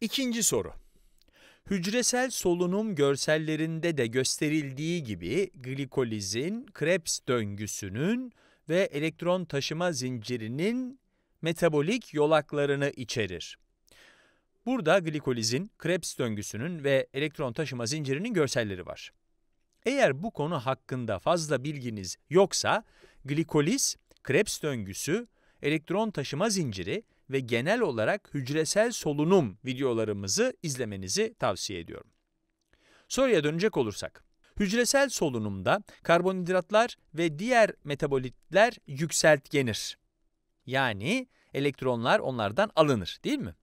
İkinci soru. Hücresel solunum görsellerinde de gösterildiği gibi glikolizin, Krebs döngüsünün ve elektron taşıma zincirinin metabolik yolaklarını içerir. Burada glikolizin, Krebs döngüsünün ve elektron taşıma zincirinin görselleri var. Eğer bu konu hakkında fazla bilginiz yoksa, glikoliz, Krebs döngüsü, elektron taşıma zinciri ve genel olarak hücresel solunum videolarımızı izlemenizi tavsiye ediyorum. Soruya dönecek olursak, hücresel solunumda karbonhidratlar ve diğer metabolitler yükseltgenir. Yani elektronlar onlardan alınır değil mi?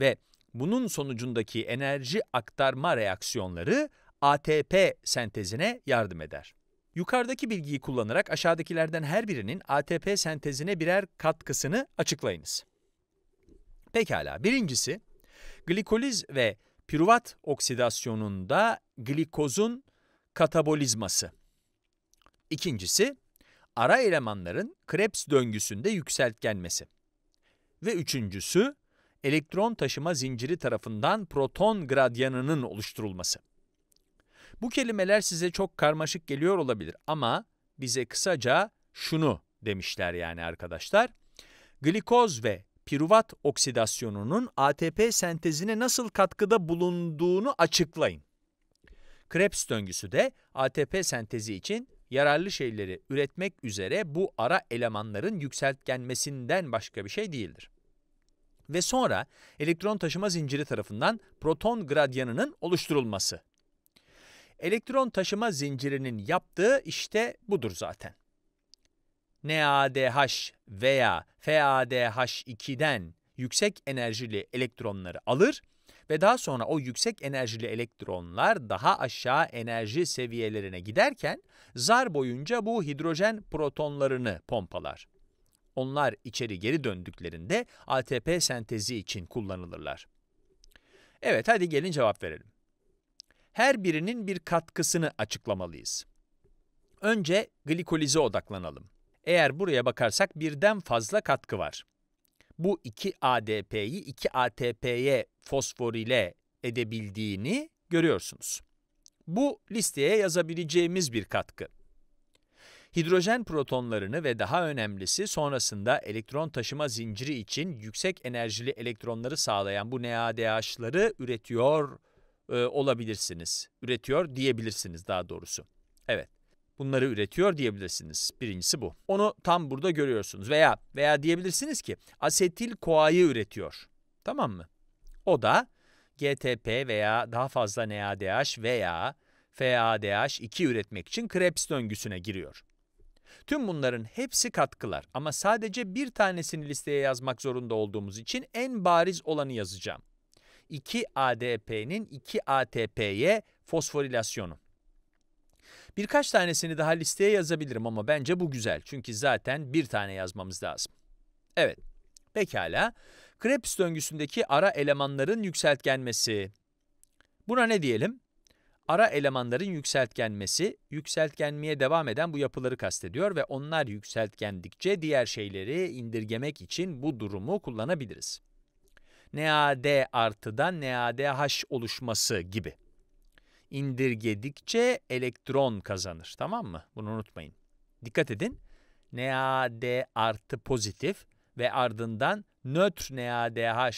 Ve bunun sonucundaki enerji aktarma reaksiyonları ATP sentezine yardım eder. Yukarıdaki bilgiyi kullanarak aşağıdakilerden her birinin ATP sentezine birer katkısını açıklayınız. Pekala birincisi glikoliz ve piruvat oksidasyonunda glikozun katabolizması. İkincisi ara elemanların Krebs döngüsünde yükseltgenmesi. Ve üçüncüsü elektron taşıma zinciri tarafından proton gradyanının oluşturulması. Bu kelimeler size çok karmaşık geliyor olabilir ama bize kısaca şunu demişler yani arkadaşlar. Glikoz ve piruvat oksidasyonunun ATP sentezine nasıl katkıda bulunduğunu açıklayın. Krebs döngüsü de ATP sentezi için yararlı şeyleri üretmek üzere bu ara elemanların yükseltgenmesinden başka bir şey değildir. Ve sonra elektron taşıma zinciri tarafından proton gradyanının oluşturulması. Elektron taşıma zincirinin yaptığı işte budur zaten. NADH veya FADH2'den yüksek enerjili elektronları alır ve daha sonra o yüksek enerjili elektronlar daha aşağı enerji seviyelerine giderken zar boyunca bu hidrojen protonlarını pompalar. Onlar içeri geri döndüklerinde ATP sentezi için kullanılırlar. Evet hadi gelin cevap verelim. Her birinin bir katkısını açıklamalıyız. Önce glikolize odaklanalım. Eğer buraya bakarsak birden fazla katkı var. Bu 2 ADP'yi 2 ATP'ye fosforile edebildiğini görüyorsunuz. Bu listeye yazabileceğimiz bir katkı. Hidrojen protonlarını ve daha önemlisi sonrasında elektron taşıma zinciri için yüksek enerjili elektronları sağlayan bu NADH'ları üretiyor e, olabilirsiniz. Üretiyor diyebilirsiniz daha doğrusu. Evet bunları üretiyor diyebilirsiniz. Birincisi bu. Onu tam burada görüyorsunuz veya veya diyebilirsiniz ki asetil koayı üretiyor. Tamam mı? O da GTP veya daha fazla NADH veya FADH2 üretmek için Krebs döngüsüne giriyor. Tüm bunların hepsi katkılar ama sadece bir tanesini listeye yazmak zorunda olduğumuz için en bariz olanı yazacağım. 2 ADP'nin 2 ATP'ye fosforilasyonu. Birkaç tanesini daha listeye yazabilirim ama bence bu güzel. Çünkü zaten bir tane yazmamız lazım. Evet, pekala. Krebs döngüsündeki ara elemanların yükseltgenmesi. Buna ne diyelim? Ara elemanların yükseltgenmesi, yükseltgenmeye devam eden bu yapıları kastediyor ve onlar yükseltgendikçe diğer şeyleri indirgemek için bu durumu kullanabiliriz. NAD artıdan NADH oluşması gibi indirgedikçe elektron kazanır. Tamam mı? Bunu unutmayın. Dikkat edin. NAD artı pozitif ve ardından nötr NADH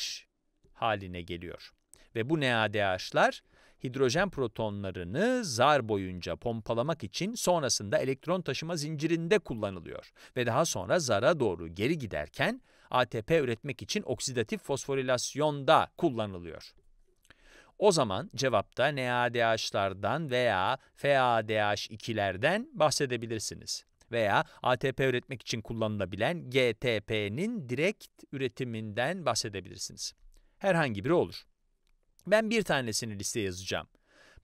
haline geliyor. Ve bu NADH'lar hidrojen protonlarını zar boyunca pompalamak için sonrasında elektron taşıma zincirinde kullanılıyor ve daha sonra zara doğru geri giderken ATP üretmek için oksidatif fosforilasyonda kullanılıyor. O zaman cevapta NADH'lardan veya FADH2'lerden bahsedebilirsiniz veya ATP üretmek için kullanılabilen GTP'nin direkt üretiminden bahsedebilirsiniz. Herhangi biri olur. Ben bir tanesini listeye yazacağım.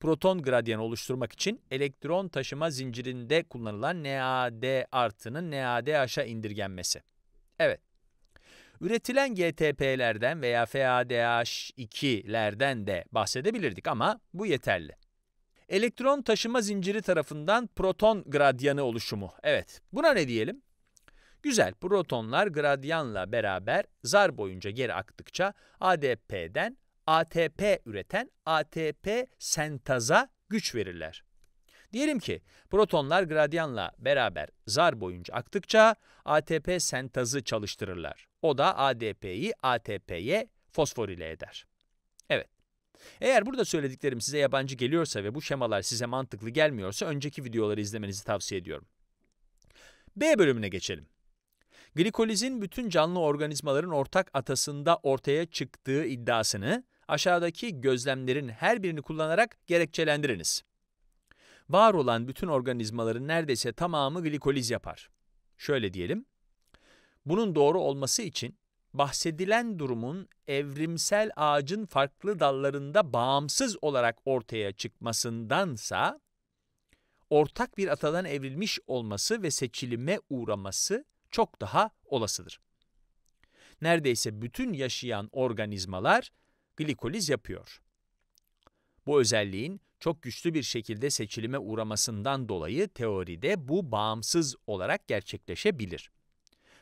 Proton gradyanı oluşturmak için elektron taşıma zincirinde kullanılan NAD artının NADH'a indirgenmesi. Evet, Üretilen GTP'lerden veya FADH2'lerden de bahsedebilirdik ama bu yeterli. Elektron taşıma zinciri tarafından proton gradyanı oluşumu. Evet, buna ne diyelim? Güzel, protonlar gradyanla beraber zar boyunca geri aktıkça ADP'den ATP üreten ATP sentaza güç verirler. Diyelim ki protonlar gradyanla beraber zar boyunca aktıkça ATP sentazı çalıştırırlar. O da ADP'yi ATP'ye fosforile eder. Evet. Eğer burada söylediklerim size yabancı geliyorsa ve bu şemalar size mantıklı gelmiyorsa önceki videoları izlemenizi tavsiye ediyorum. B bölümüne geçelim. Glikolizin bütün canlı organizmaların ortak atasında ortaya çıktığı iddiasını aşağıdaki gözlemlerin her birini kullanarak gerekçelendiriniz. Var olan bütün organizmaların neredeyse tamamı glikoliz yapar. Şöyle diyelim, bunun doğru olması için bahsedilen durumun evrimsel ağacın farklı dallarında bağımsız olarak ortaya çıkmasındansa ortak bir atadan evrilmiş olması ve seçilime uğraması çok daha olasıdır. Neredeyse bütün yaşayan organizmalar glikoliz yapıyor. Bu özelliğin çok güçlü bir şekilde seçilime uğramasından dolayı teoride bu bağımsız olarak gerçekleşebilir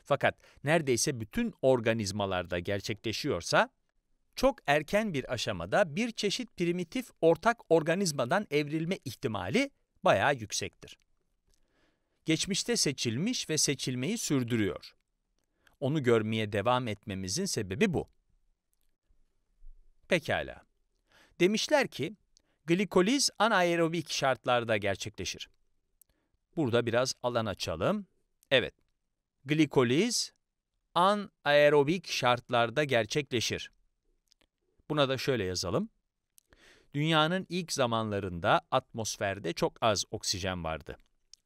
fakat neredeyse bütün organizmalarda gerçekleşiyorsa, çok erken bir aşamada bir çeşit primitif ortak organizmadan evrilme ihtimali bayağı yüksektir. Geçmişte seçilmiş ve seçilmeyi sürdürüyor. Onu görmeye devam etmemizin sebebi bu. Pekala. Demişler ki, glikoliz anaerobik şartlarda gerçekleşir. Burada biraz alan açalım. Evet, Glikoliz anaerobik şartlarda gerçekleşir. Buna da şöyle yazalım. Dünyanın ilk zamanlarında atmosferde çok az oksijen vardı.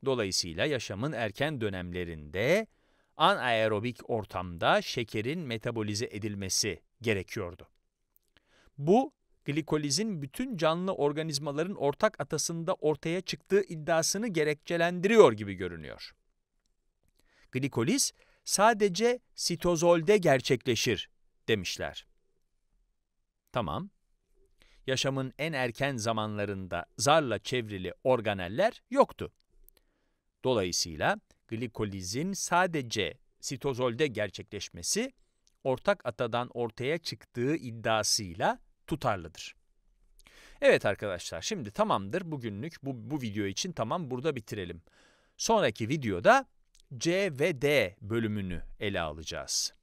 Dolayısıyla yaşamın erken dönemlerinde anaerobik ortamda şekerin metabolize edilmesi gerekiyordu. Bu, glikolizin bütün canlı organizmaların ortak atasında ortaya çıktığı iddiasını gerekçelendiriyor gibi görünüyor glikoliz sadece sitozolde gerçekleşir demişler. Tamam. Yaşamın en erken zamanlarında zarla çevrili organeller yoktu. Dolayısıyla glikolizin sadece sitozolde gerçekleşmesi ortak atadan ortaya çıktığı iddiasıyla tutarlıdır. Evet arkadaşlar şimdi tamamdır bugünlük bu, bu video için tamam burada bitirelim. Sonraki videoda C ve D bölümünü ele alacağız.